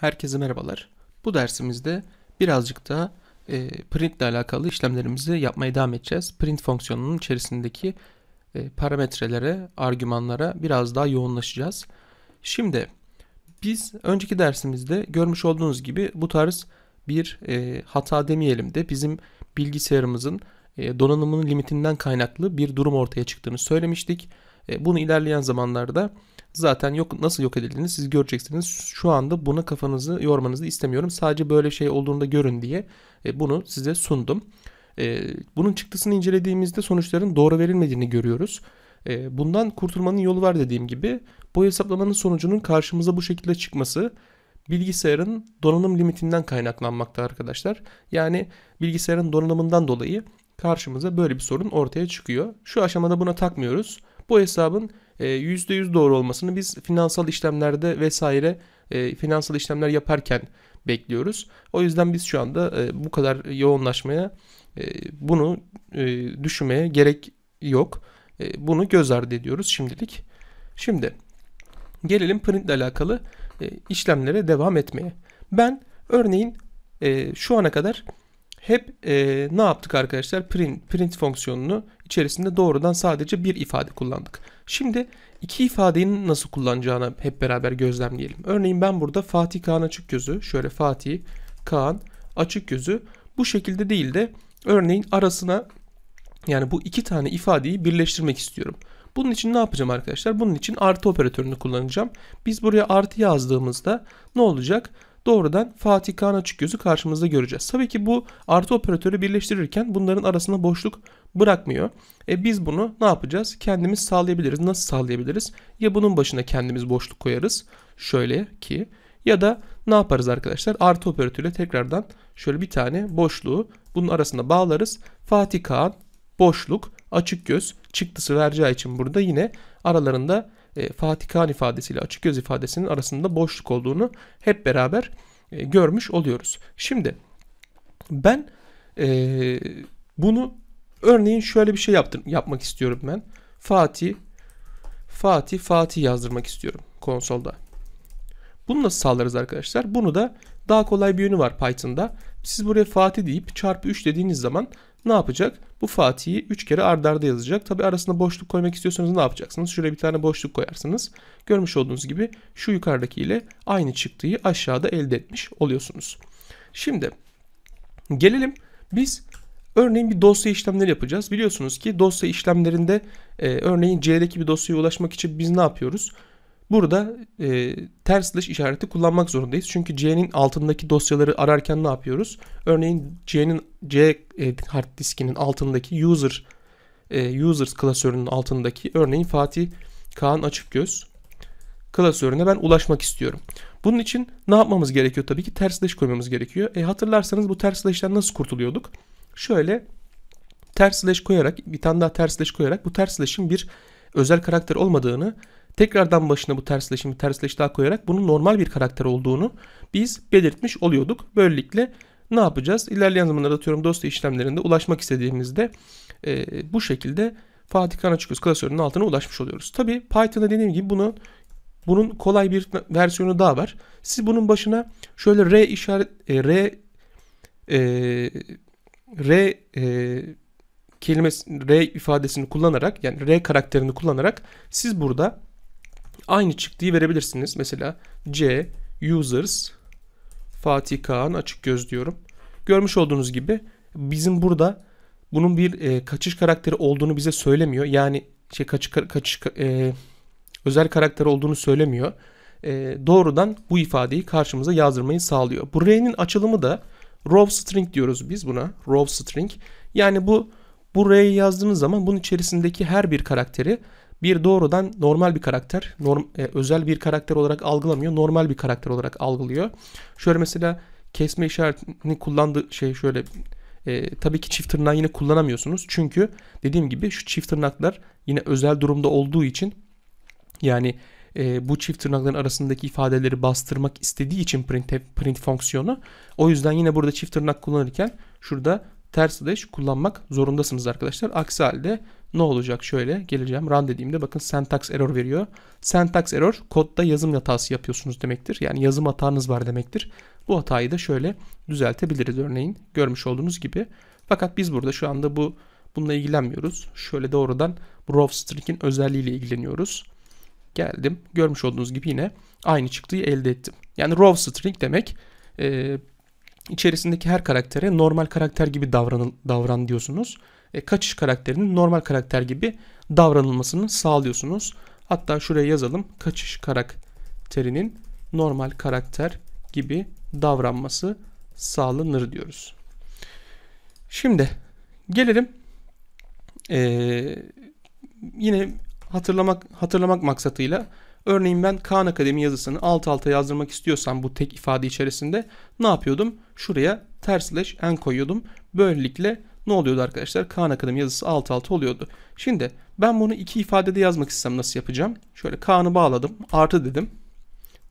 Herkese merhabalar. Bu dersimizde birazcık da e, print ile alakalı işlemlerimizi yapmaya devam edeceğiz. Print fonksiyonunun içerisindeki e, parametrelere, argümanlara biraz daha yoğunlaşacağız. Şimdi biz önceki dersimizde görmüş olduğunuz gibi bu tarz bir e, hata demeyelim de bizim bilgisayarımızın e, donanımının limitinden kaynaklı bir durum ortaya çıktığını söylemiştik. E, bunu ilerleyen zamanlarda zaten yok nasıl yok edildiğini siz göreceksiniz. Şu anda buna kafanızı yormanızı istemiyorum. Sadece böyle şey olduğunda görün diye e, bunu size sundum. E, bunun çıktısını incelediğimizde sonuçların doğru verilmediğini görüyoruz. E, bundan kurtulmanın yolu var dediğim gibi. Bu hesaplamanın sonucunun karşımıza bu şekilde çıkması bilgisayarın donanım limitinden kaynaklanmakta arkadaşlar. Yani bilgisayarın donanımından dolayı karşımıza böyle bir sorun ortaya çıkıyor. Şu aşamada buna takmıyoruz. Bu hesabın %100 e, doğru olmasını biz finansal işlemlerde vesaire e, finansal işlemler yaparken bekliyoruz. O yüzden biz şu anda e, bu kadar yoğunlaşmaya bunu düşünmeye gerek yok. Bunu göz ardı ediyoruz şimdilik. Şimdi gelelim print ile alakalı işlemlere devam etmeye. Ben örneğin şu ana kadar hep e, ne yaptık arkadaşlar? Print, print fonksiyonunu içerisinde doğrudan sadece bir ifade kullandık. Şimdi iki ifadenin nasıl kullanacağını hep beraber gözlemleyelim. Örneğin ben burada Fatih Kaan açık gözü, şöyle Fatih Kaan açık gözü bu şekilde değil de örneğin arasına yani bu iki tane ifadeyi birleştirmek istiyorum. Bunun için ne yapacağım arkadaşlar? Bunun için artı operatörünü kullanacağım. Biz buraya artı yazdığımızda ne olacak? doğrudan Fatih Kaan açık gözü karşımızda göreceğiz. Tabii ki bu artı operatörü birleştirirken bunların arasında boşluk bırakmıyor. E biz bunu ne yapacağız? Kendimiz sağlayabiliriz. Nasıl sağlayabiliriz? Ya bunun başına kendimiz boşluk koyarız. Şöyle ki ya da ne yaparız arkadaşlar? Artı operatörüyle tekrardan şöyle bir tane boşluğu bunun arasına bağlarız. Fatih Kaan boşluk açık göz çıktısı vereceği için burada yine aralarında e, Fatikan ifadesiyle açık göz ifadesinin arasında boşluk olduğunu hep beraber e, görmüş oluyoruz. Şimdi ben e, bunu örneğin şöyle bir şey yaptım, yapmak istiyorum ben. Fatih, Fatih, Fatih yazdırmak istiyorum konsolda. Bunu nasıl sağlarız arkadaşlar? Bunu da daha kolay bir yönü var Python'da. Siz buraya Fatih deyip çarpı 3 dediğiniz zaman ne yapacak? Bu Fatih'i 3 kere ardarda yazacak. Tabi arasında boşluk koymak istiyorsanız ne yapacaksınız? Şuraya bir tane boşluk koyarsınız. Görmüş olduğunuz gibi şu yukarıdaki ile aynı çıktıyı aşağıda elde etmiş oluyorsunuz. Şimdi gelelim biz örneğin bir dosya işlemleri yapacağız. Biliyorsunuz ki dosya işlemlerinde e, örneğin C'deki bir dosyaya ulaşmak için biz ne yapıyoruz? Burada e, ters dış işareti kullanmak zorundayız. Çünkü C'nin altındaki dosyaları ararken ne yapıyoruz? Örneğin C'nin C e, hard diskinin altındaki user e, users klasörünün altındaki örneğin Fatih Kaan Açıkgöz klasörüne ben ulaşmak istiyorum. Bunun için ne yapmamız gerekiyor? Tabii ki ters slash koymamız gerekiyor. E, hatırlarsanız bu ters slash'ten nasıl kurtuluyorduk? Şöyle ters slash koyarak bir tane daha ters slash koyarak bu ters slash'in bir özel karakter olmadığını tekrardan başına bu tersleşimi tersleş daha koyarak bunun normal bir karakter olduğunu biz belirtmiş oluyorduk. Böylelikle ne yapacağız? İlerleyen zamanlarda atıyorum dosya işlemlerinde ulaşmak istediğimizde e, bu şekilde Fatih Kanaçıköz klasörünün altına ulaşmış oluyoruz. Tabi Python'da dediğim gibi bunu bunun kolay bir versiyonu daha var. Siz bunun başına şöyle R işaret e, R e, R e, kelimesi R ifadesini kullanarak yani R karakterini kullanarak siz burada Aynı çıktıyı verebilirsiniz. Mesela C users Fatih Kağan açık göz diyorum. Görmüş olduğunuz gibi bizim burada bunun bir e, kaçış karakteri olduğunu bize söylemiyor. Yani şey kaçış kaçış e, özel karakter olduğunu söylemiyor. E, doğrudan bu ifadeyi karşımıza yazdırmayı sağlıyor. Bu R'nin açılımı da raw string diyoruz biz buna. Raw string. Yani bu bu R'yi yazdığınız zaman bunun içerisindeki her bir karakteri bir doğrudan normal bir karakter, norm, e, özel bir karakter olarak algılamıyor, normal bir karakter olarak algılıyor. Şöyle mesela kesme işaretini kullandığı şey şöyle e, tabii ki çift tırnağı yine kullanamıyorsunuz. Çünkü dediğim gibi şu çift tırnaklar yine özel durumda olduğu için yani e, bu çift tırnakların arasındaki ifadeleri bastırmak istediği için print, print fonksiyonu. O yüzden yine burada çift tırnak kullanırken şurada ters slash kullanmak zorundasınız arkadaşlar. Aksi halde ne olacak? Şöyle geleceğim run dediğimde bakın syntax error veriyor. Syntax error kodda yazım hatası yapıyorsunuz demektir. Yani yazım hatanız var demektir. Bu hatayı da şöyle düzeltebiliriz örneğin görmüş olduğunuz gibi. Fakat biz burada şu anda bu bununla ilgilenmiyoruz. Şöyle doğrudan raw string'in özelliğiyle ilgileniyoruz. Geldim. Görmüş olduğunuz gibi yine aynı çıktıyı elde ettim. Yani raw string demek e, içerisindeki her karaktere normal karakter gibi davran, davran diyorsunuz. E, kaçış karakterinin normal karakter gibi davranılmasını sağlıyorsunuz. Hatta şuraya yazalım. Kaçış karakterinin normal karakter gibi davranması sağlanır diyoruz. Şimdi gelelim e, yine hatırlamak hatırlamak maksatıyla Örneğin ben Khan Akademi yazısını alt alta yazdırmak istiyorsam bu tek ifade içerisinde ne yapıyordum? Şuraya ters slash n koyuyordum. Böylelikle ne oluyordu arkadaşlar? Khan Akademi yazısı alt alta oluyordu. Şimdi ben bunu iki ifadede yazmak istesem nasıl yapacağım? Şöyle Kaan'ı bağladım. Artı dedim.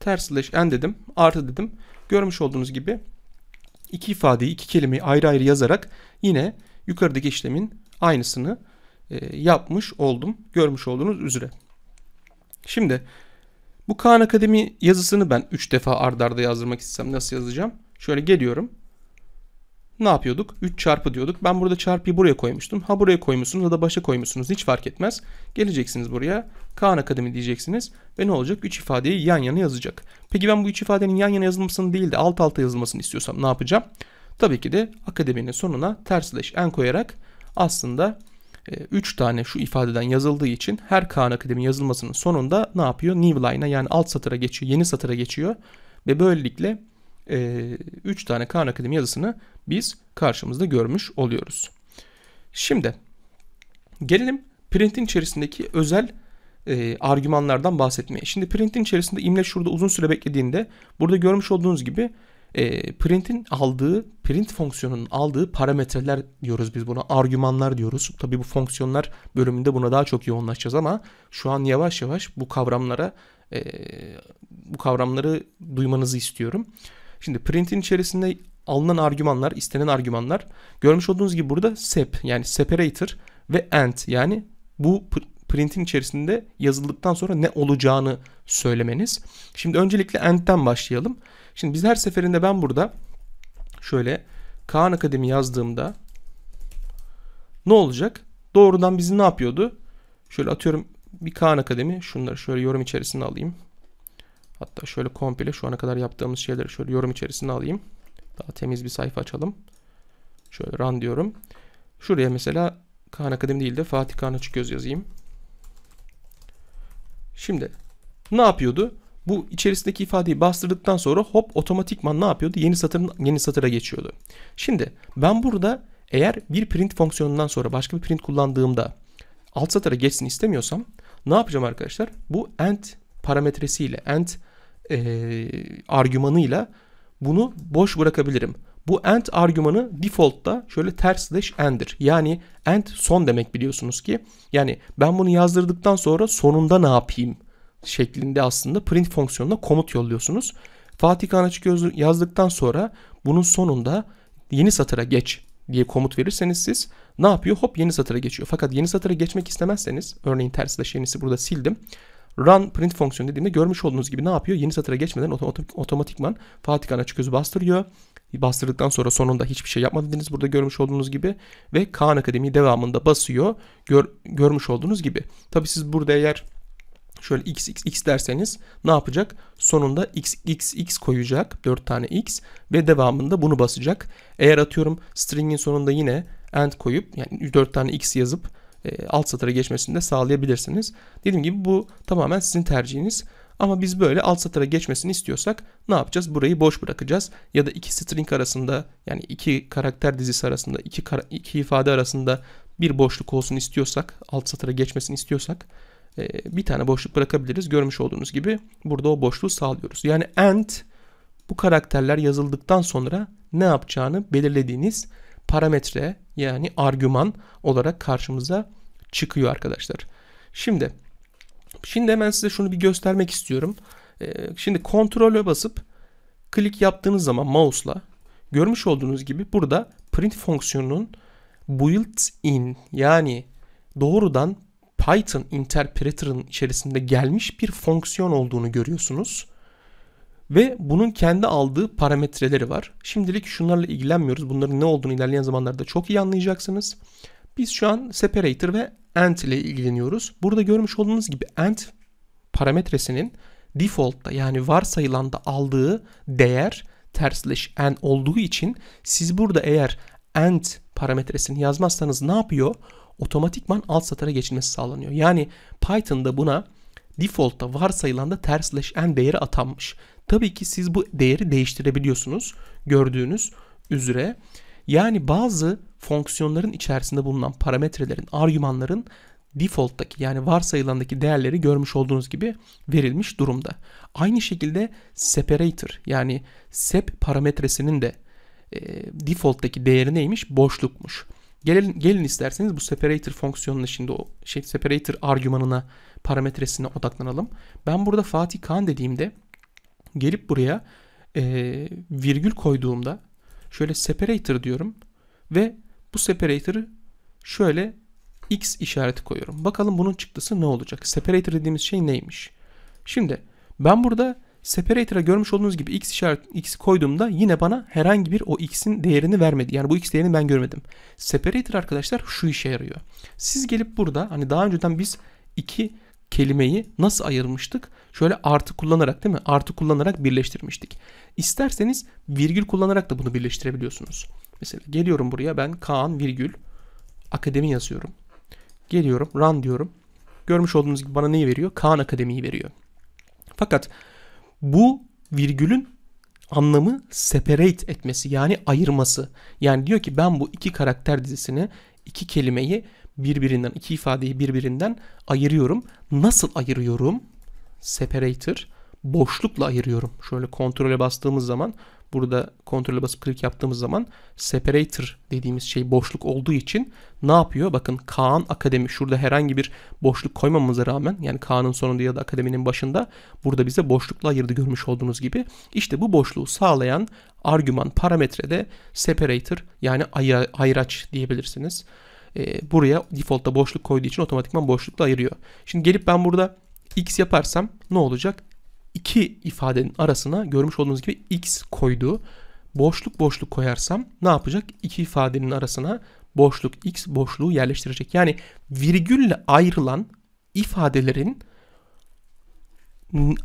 Ters slash n dedim. Artı dedim. Görmüş olduğunuz gibi iki ifadeyi, iki kelimeyi ayrı ayrı yazarak yine yukarıdaki işlemin aynısını e, yapmış oldum. Görmüş olduğunuz üzere. Şimdi bu Khan Akademi yazısını ben 3 defa ardarda arda yazdırmak istesem nasıl yazacağım? Şöyle geliyorum. Ne yapıyorduk? 3 çarpı diyorduk. Ben burada çarpıyı buraya koymuştum. Ha buraya koymuşsunuz ya da başa koymuşsunuz. Hiç fark etmez. Geleceksiniz buraya. Khan Akademi diyeceksiniz. Ve ne olacak? 3 ifadeyi yan yana yazacak. Peki ben bu 3 ifadenin yan yana yazılmasını değil de alt alta yazılmasını istiyorsam ne yapacağım? Tabii ki de akademinin sonuna tersleş en koyarak aslında 3 ee, tane şu ifadeden yazıldığı için her Khan Akademi yazılmasının sonunda ne yapıyor? Newline'a yani alt satıra geçiyor, yeni satıra geçiyor ve böylelikle 3 e, tane Khan Akademi yazısını biz karşımızda görmüş oluyoruz. Şimdi gelelim printin içerisindeki özel e, argümanlardan bahsetmeye. Şimdi printin içerisinde imleç şurada uzun süre beklediğinde burada görmüş olduğunuz gibi e, print'in aldığı, print fonksiyonunun aldığı parametreler diyoruz biz buna. Argümanlar diyoruz. Tabi bu fonksiyonlar bölümünde buna daha çok yoğunlaşacağız ama şu an yavaş yavaş bu kavramlara e, bu kavramları duymanızı istiyorum. Şimdi print'in içerisinde alınan argümanlar, istenen argümanlar görmüş olduğunuz gibi burada sep yani separator ve end yani bu printin içerisinde yazıldıktan sonra ne olacağını söylemeniz. Şimdi öncelikle end'den başlayalım. Şimdi biz her seferinde ben burada şöyle Kaan Akademi yazdığımda ne olacak? Doğrudan bizi ne yapıyordu? Şöyle atıyorum bir Kaan Akademi. Şunları şöyle yorum içerisine alayım. Hatta şöyle komple şu ana kadar yaptığımız şeyleri şöyle yorum içerisine alayım. Daha temiz bir sayfa açalım. Şöyle run diyorum. Şuraya mesela Kaan Akademi değil de Fatih Kaan Açıköz yazayım. Şimdi ne yapıyordu? bu içerisindeki ifadeyi bastırdıktan sonra hop otomatikman ne yapıyordu? Yeni satırın yeni satıra geçiyordu. Şimdi ben burada eğer bir print fonksiyonundan sonra başka bir print kullandığımda alt satıra geçsin istemiyorsam ne yapacağım arkadaşlar? Bu end parametresiyle end e, argümanıyla bunu boş bırakabilirim. Bu end argümanı default'ta şöyle ters slash end'dir. Yani end son demek biliyorsunuz ki. Yani ben bunu yazdırdıktan sonra sonunda ne yapayım? şeklinde aslında print fonksiyonuna komut yolluyorsunuz. Fatih Kağan açık yazdıktan sonra bunun sonunda yeni satıra geç diye komut verirseniz siz ne yapıyor? Hop yeni satıra geçiyor. Fakat yeni satıra geçmek istemezseniz örneğin tersleş yenisi burada sildim. Run print fonksiyonu dediğimde görmüş olduğunuz gibi ne yapıyor? Yeni satıra geçmeden otomatikman Fatih Kağan açık bastırıyor. Bastırdıktan sonra sonunda hiçbir şey yapmadınız burada görmüş olduğunuz gibi. Ve Kaan Akademi devamında basıyor gör, görmüş olduğunuz gibi. Tabi siz burada eğer Şöyle x x x derseniz ne yapacak? Sonunda x x x koyacak 4 tane x ve devamında bunu basacak. Eğer atıyorum string'in sonunda yine end koyup yani 4 tane x yazıp e, alt satıra geçmesini de sağlayabilirsiniz. Dediğim gibi bu tamamen sizin tercihiniz. Ama biz böyle alt satıra geçmesini istiyorsak ne yapacağız? Burayı boş bırakacağız. Ya da iki string arasında yani iki karakter dizisi arasında iki, kar iki ifade arasında bir boşluk olsun istiyorsak, alt satıra geçmesini istiyorsak e, bir tane boşluk bırakabiliriz. Görmüş olduğunuz gibi burada o boşluğu sağlıyoruz. Yani and bu karakterler yazıldıktan sonra ne yapacağını belirlediğiniz parametre yani argüman olarak karşımıza çıkıyor arkadaşlar. Şimdi şimdi hemen size şunu bir göstermek istiyorum. E, şimdi kontrole basıp klik yaptığınız zaman mouse'la görmüş olduğunuz gibi burada print fonksiyonunun built-in yani doğrudan Python interpreter'ın içerisinde gelmiş bir fonksiyon olduğunu görüyorsunuz. Ve bunun kendi aldığı parametreleri var. Şimdilik şunlarla ilgilenmiyoruz. Bunların ne olduğunu ilerleyen zamanlarda çok iyi anlayacaksınız. Biz şu an separator ve end ile ilgileniyoruz. Burada görmüş olduğunuz gibi end parametresinin default'ta yani varsayılanda aldığı değer tersleş n olduğu için siz burada eğer end parametresini yazmazsanız ne yapıyor? Otomatikman alt satıra geçilmesi sağlanıyor. Yani Python'da buna default'ta varsayılan da ters slash n değeri atanmış. Tabii ki siz bu değeri değiştirebiliyorsunuz gördüğünüz üzere. Yani bazı fonksiyonların içerisinde bulunan parametrelerin, argümanların default'taki yani varsayılandaki değerleri görmüş olduğunuz gibi verilmiş durumda. Aynı şekilde separator yani sep parametresinin de e, default'taki değeri neymiş? Boşlukmuş. Gelin, gelin isterseniz bu separator fonksiyonuna şimdi o şey separator argümanına parametresine odaklanalım. Ben burada Fatih Kan dediğimde gelip buraya e, virgül koyduğumda şöyle separator diyorum ve bu separator'ı şöyle x işareti koyuyorum. Bakalım bunun çıktısı ne olacak? Separator dediğimiz şey neymiş? Şimdi ben burada Separator'a görmüş olduğunuz gibi x işaret x koyduğumda yine bana herhangi bir o x'in değerini vermedi. Yani bu x değerini ben görmedim. Separator arkadaşlar şu işe yarıyor. Siz gelip burada hani daha önceden biz iki kelimeyi nasıl ayırmıştık? Şöyle artı kullanarak değil mi? Artı kullanarak birleştirmiştik. İsterseniz virgül kullanarak da bunu birleştirebiliyorsunuz. Mesela geliyorum buraya ben Kaan virgül akademi yazıyorum. Geliyorum run diyorum. Görmüş olduğunuz gibi bana neyi veriyor? Kaan Akademi'yi veriyor. Fakat bu virgülün anlamı separate etmesi yani ayırması. Yani diyor ki ben bu iki karakter dizisini iki kelimeyi birbirinden iki ifadeyi birbirinden ayırıyorum. Nasıl ayırıyorum? Separator boşlukla ayırıyorum. Şöyle kontrole bastığımız zaman Burada kontrole basıp klik yaptığımız zaman separator dediğimiz şey boşluk olduğu için ne yapıyor? Bakın Kaan Akademi şurada herhangi bir boşluk koymamamıza rağmen yani Kaan'ın sonunda ya da akademinin başında burada bize boşlukla ayırdı görmüş olduğunuz gibi. İşte bu boşluğu sağlayan argüman parametrede separator yani ayı, ayraç diyebilirsiniz. Ee, buraya defaultta boşluk koyduğu için otomatikman boşlukla ayırıyor. Şimdi gelip ben burada x yaparsam ne olacak? iki ifadenin arasına görmüş olduğunuz gibi x koydu. Boşluk boşluk koyarsam ne yapacak? İki ifadenin arasına boşluk x boşluğu yerleştirecek. Yani virgülle ayrılan ifadelerin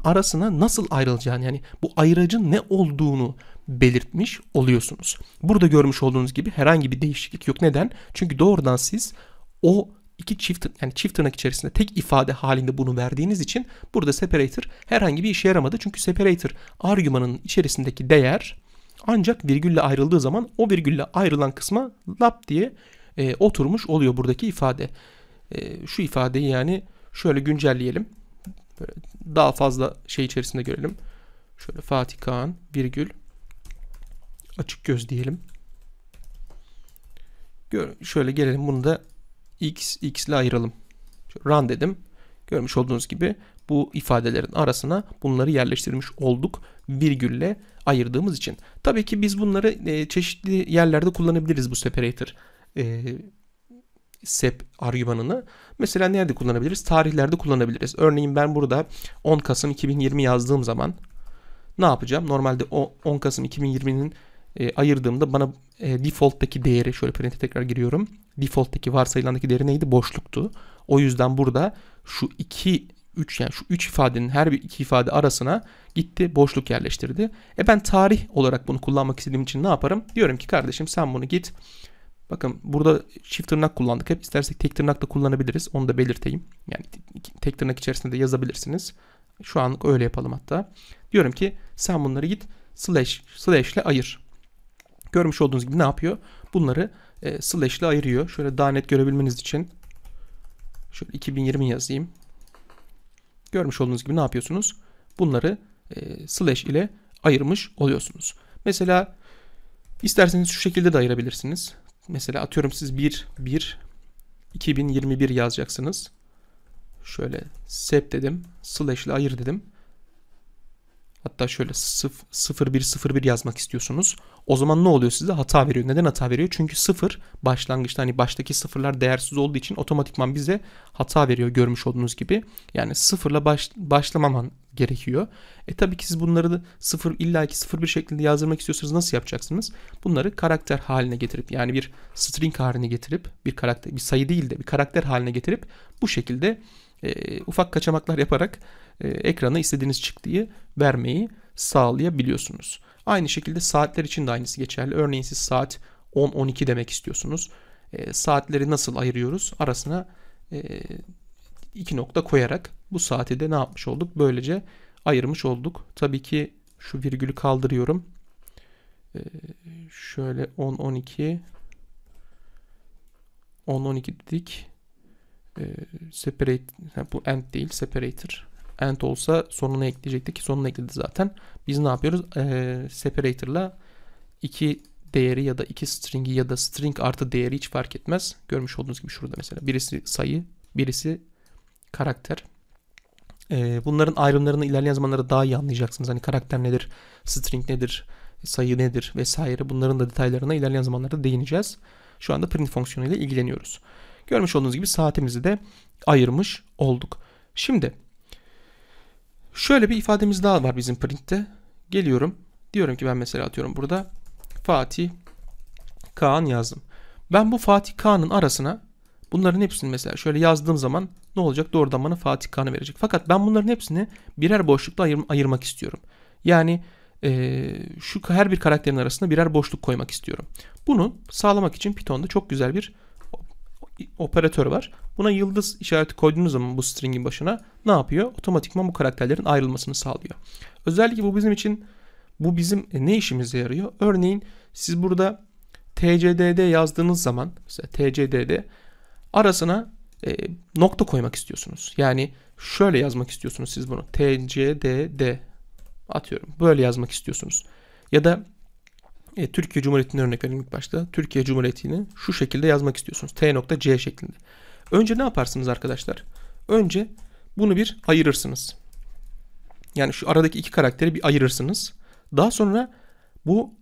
arasına nasıl ayrılacağını yani bu ayracın ne olduğunu belirtmiş oluyorsunuz. Burada görmüş olduğunuz gibi herhangi bir değişiklik yok. Neden? Çünkü doğrudan siz o iki çift yani çift tırnak içerisinde tek ifade halinde bunu verdiğiniz için burada separator herhangi bir işe yaramadı. Çünkü separator argümanın içerisindeki değer ancak virgülle ayrıldığı zaman o virgülle ayrılan kısma lap diye e, oturmuş oluyor buradaki ifade. E, şu ifadeyi yani şöyle güncelleyelim. Böyle daha fazla şey içerisinde görelim. Şöyle Fatih Kağan virgül açık göz diyelim. Gör, şöyle gelelim bunu da x, x ile ayıralım. Run dedim. Görmüş olduğunuz gibi bu ifadelerin arasına bunları yerleştirmiş olduk virgülle ayırdığımız için. Tabii ki biz bunları e, çeşitli yerlerde kullanabiliriz bu separator e, sep argümanını. Mesela nerede kullanabiliriz? Tarihlerde kullanabiliriz. Örneğin ben burada 10 Kasım 2020 yazdığım zaman ne yapacağım? Normalde o 10 Kasım 2020'nin e, ayırdığımda bana e, default'taki değeri şöyle print'e tekrar giriyorum. Default'taki varsayılandaki değeri neydi? Boşluktu. O yüzden burada şu iki 3 yani şu 3 ifadenin her bir iki ifade arasına gitti boşluk yerleştirdi. E ben tarih olarak bunu kullanmak istediğim için ne yaparım? Diyorum ki kardeşim sen bunu git. Bakın burada çift tırnak kullandık. Hep istersek tek tırnak da kullanabiliriz. Onu da belirteyim. Yani tek tırnak içerisinde de yazabilirsiniz. Şu anlık öyle yapalım hatta. Diyorum ki sen bunları git slash slash ile ayır görmüş olduğunuz gibi ne yapıyor? Bunları e, slash ile ayırıyor. Şöyle daha net görebilmeniz için şöyle 2020 yazayım. Görmüş olduğunuz gibi ne yapıyorsunuz? Bunları e, slash ile ayırmış oluyorsunuz. Mesela isterseniz şu şekilde de ayırabilirsiniz. Mesela atıyorum siz 1 1 2021 yazacaksınız. Şöyle sep dedim. Slash ile ayır dedim. Hatta şöyle 0101 yazmak istiyorsunuz. O zaman ne oluyor size? Hata veriyor. Neden hata veriyor? Çünkü 0 başlangıçta hani baştaki sıfırlar değersiz olduğu için otomatikman bize hata veriyor görmüş olduğunuz gibi. Yani sıfırla baş, başlamaman gerekiyor. E tabii ki siz bunları da sıfır illaki sıfır bir şeklinde yazdırmak istiyorsanız nasıl yapacaksınız? Bunları karakter haline getirip yani bir string haline getirip bir karakter bir sayı değil de bir karakter haline getirip bu şekilde e, ufak kaçamaklar yaparak e, ekrana istediğiniz çıktıyı vermeyi sağlayabiliyorsunuz. Aynı şekilde saatler için de aynısı geçerli. Örneğin siz saat 10-12 demek istiyorsunuz. E, saatleri nasıl ayırıyoruz? Arasına e, iki nokta koyarak bu saati de ne yapmış olduk? Böylece ayırmış olduk. Tabii ki şu virgülü kaldırıyorum. E, şöyle 10-12 10-12 dedik. E, separate, bu end değil separator end olsa sonuna ekleyecekti ki sonuna ekledi zaten. Biz ne yapıyoruz? Ee, separator'la iki değeri ya da iki string'i ya da string artı değeri hiç fark etmez. Görmüş olduğunuz gibi şurada mesela birisi sayı, birisi karakter. Ee, bunların ayrımlarını ilerleyen zamanlarda daha iyi anlayacaksınız. Hani karakter nedir, string nedir, sayı nedir vesaire bunların da detaylarına ilerleyen zamanlarda değineceğiz. Şu anda print fonksiyonuyla ilgileniyoruz. Görmüş olduğunuz gibi saatimizi de ayırmış olduk. Şimdi Şöyle bir ifademiz daha var bizim printte. Geliyorum. Diyorum ki ben mesela atıyorum burada Fatih Kaan yazdım. Ben bu Fatih Kaan'ın arasına bunların hepsini mesela şöyle yazdığım zaman ne olacak? Doğrudan bana Fatih Kaan'ı verecek. Fakat ben bunların hepsini birer boşlukla ayır, ayırmak istiyorum. Yani e, şu her bir karakterin arasında birer boşluk koymak istiyorum. Bunu sağlamak için Python'da çok güzel bir operatör var. Buna yıldız işareti koyduğunuz zaman bu string'in başına ne yapıyor? Otomatikman bu karakterlerin ayrılmasını sağlıyor. Özellikle bu bizim için bu bizim e, ne işimize yarıyor? Örneğin siz burada tcdd yazdığınız zaman mesela tcdd arasına e, nokta koymak istiyorsunuz. Yani şöyle yazmak istiyorsunuz siz bunu. tcdd atıyorum. Böyle yazmak istiyorsunuz. Ya da e, Türkiye Cumhuriyeti'ne örnek verelim ilk başta. Türkiye Cumhuriyeti'ni şu şekilde yazmak istiyorsunuz. T.C şeklinde. Önce ne yaparsınız arkadaşlar? Önce bunu bir ayırırsınız. Yani şu aradaki iki karakteri bir ayırırsınız. Daha sonra bu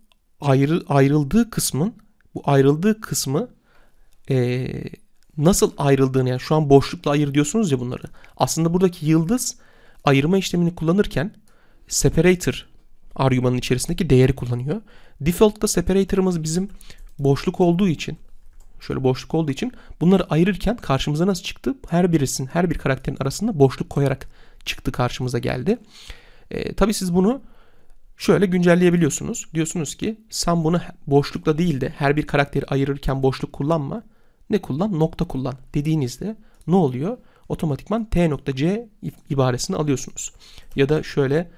ayrı, ayrıldığı kısmın bu ayrıldığı kısmı e, nasıl ayrıldığını yani şu an boşlukla ayır diyorsunuz ya bunları. Aslında buradaki yıldız ayırma işlemini kullanırken separator argümanın içerisindeki değeri kullanıyor. Default'ta separator'ımız bizim boşluk olduğu için şöyle boşluk olduğu için bunları ayırırken karşımıza nasıl çıktı? Her birisinin her bir karakterin arasında boşluk koyarak çıktı karşımıza geldi. E, tabii siz bunu şöyle güncelleyebiliyorsunuz. Diyorsunuz ki sen bunu boşlukla değil de her bir karakteri ayırırken boşluk kullanma. Ne kullan? Nokta kullan dediğinizde ne oluyor? Otomatikman t.c ibaresini alıyorsunuz. Ya da şöyle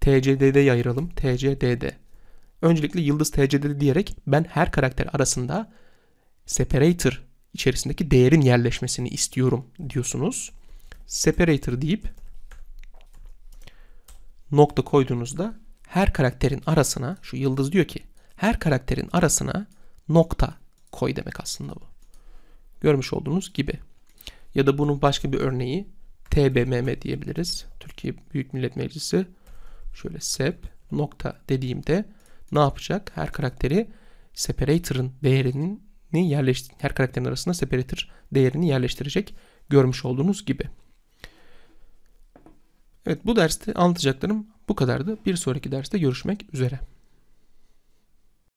tcdd'de yayıralım. tcdd Öncelikle yıldız tc'de diyerek ben her karakter arasında separator içerisindeki değerin yerleşmesini istiyorum diyorsunuz. Separator deyip nokta koyduğunuzda her karakterin arasına şu yıldız diyor ki her karakterin arasına nokta koy demek aslında bu. Görmüş olduğunuz gibi. Ya da bunun başka bir örneği TBMM diyebiliriz. Türkiye Büyük Millet Meclisi şöyle sep nokta dediğimde ne yapacak? Her karakteri separator'ın değerini yerleştir her karakterin arasında separator değerini yerleştirecek görmüş olduğunuz gibi. Evet bu derste anlatacaklarım bu kadardı. Bir sonraki derste görüşmek üzere.